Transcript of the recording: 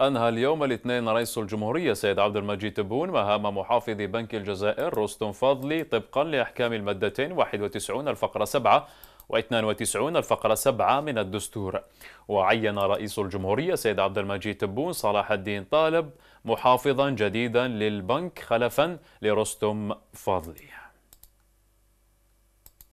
أنهى اليوم الاثنين رئيس الجمهورية سيد عبد المجيد تبون مهام محافظ بنك الجزائر رستم فاضلي طبقا لأحكام المادتين 91 الفقرة 7 و92 الفقرة 7 من الدستور وعين رئيس الجمهورية سيد عبد المجيد تبون صلاح الدين طالب محافظا جديدا للبنك خلفا لرستم فاضلي